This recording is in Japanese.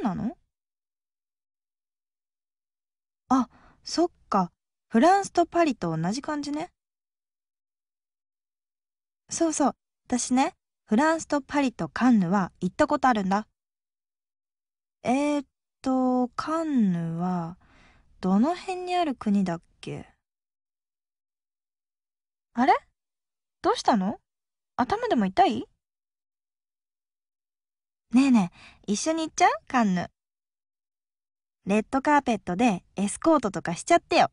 そうなのあ、そっか。フランスとパリと同じ感じね。そうそう。私ね、フランスとパリとカンヌは行ったことあるんだ。えー、っと、カンヌは、どの辺にある国だっけあれどうしたの頭でも痛いねえねえ、一緒に行っちゃうカンヌ。レッドカーペットでエスコートとかしちゃってよ。